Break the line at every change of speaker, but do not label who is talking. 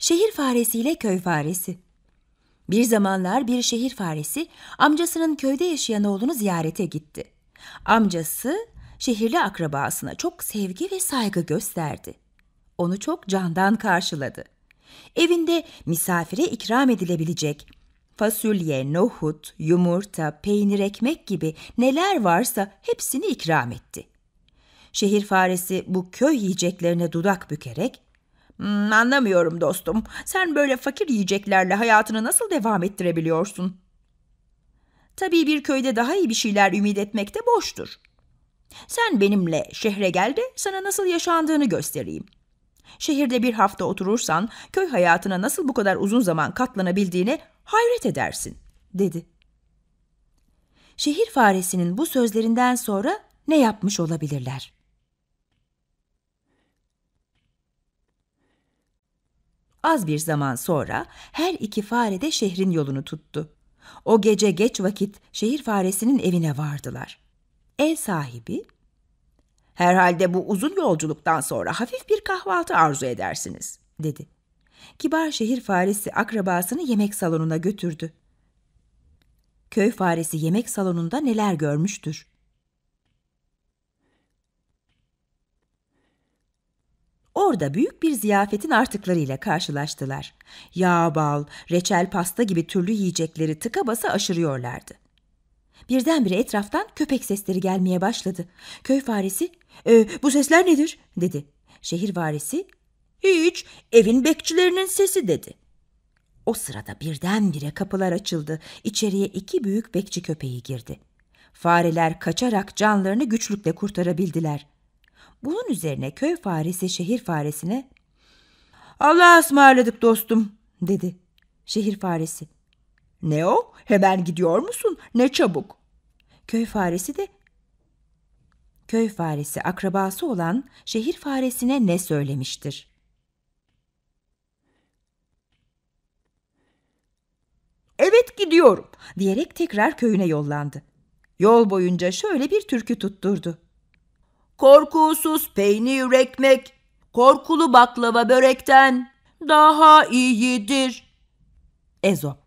Şehir faresiyle köy faresi. Bir zamanlar bir şehir faresi amcasının köyde yaşayan oğlunu ziyarete gitti. Amcası şehirli akrabasına çok sevgi ve saygı gösterdi. Onu çok candan karşıladı. Evinde misafire ikram edilebilecek fasulye, nohut, yumurta, peynir, ekmek gibi neler varsa hepsini ikram etti. Şehir faresi bu köy yiyeceklerine dudak bükerek Hmm, anlamıyorum dostum. Sen böyle fakir yiyeceklerle hayatını nasıl devam ettirebiliyorsun? Tabii bir köyde daha iyi bir şeyler ümit etmek de boştur. Sen benimle şehre gel de sana nasıl yaşandığını göstereyim. Şehirde bir hafta oturursan köy hayatına nasıl bu kadar uzun zaman katlanabildiğine hayret edersin, dedi. Şehir faresinin bu sözlerinden sonra ne yapmış olabilirler?'' Az bir zaman sonra her iki fare de şehrin yolunu tuttu. O gece geç vakit şehir faresinin evine vardılar. Ev sahibi, ''Herhalde bu uzun yolculuktan sonra hafif bir kahvaltı arzu edersiniz.'' dedi. Kibar şehir faresi akrabasını yemek salonuna götürdü. Köy faresi yemek salonunda neler görmüştür? Orada büyük bir ziyafetin artıklarıyla karşılaştılar. Yağ, bal, reçel, pasta gibi türlü yiyecekleri tıka basa aşırıyorlardı. Birdenbire etraftan köpek sesleri gelmeye başladı. Köy faresi, e, bu sesler nedir? dedi. Şehir varisi, hiç, evin bekçilerinin sesi dedi. O sırada birdenbire kapılar açıldı. İçeriye iki büyük bekçi köpeği girdi. Fareler kaçarak canlarını güçlükle kurtarabildiler.'' Bunun üzerine köy faresi şehir faresine Allah'a ısmarladık dostum dedi. Şehir faresi. Ne o? Hemen gidiyor musun? Ne çabuk. Köy faresi de köy faresi akrabası olan şehir faresine ne söylemiştir? Evet gidiyorum diyerek tekrar köyüne yollandı. Yol boyunca şöyle bir türkü tutturdu korkusuz peynir ekmek, korkulu baklava börekten daha iyidir. Ezop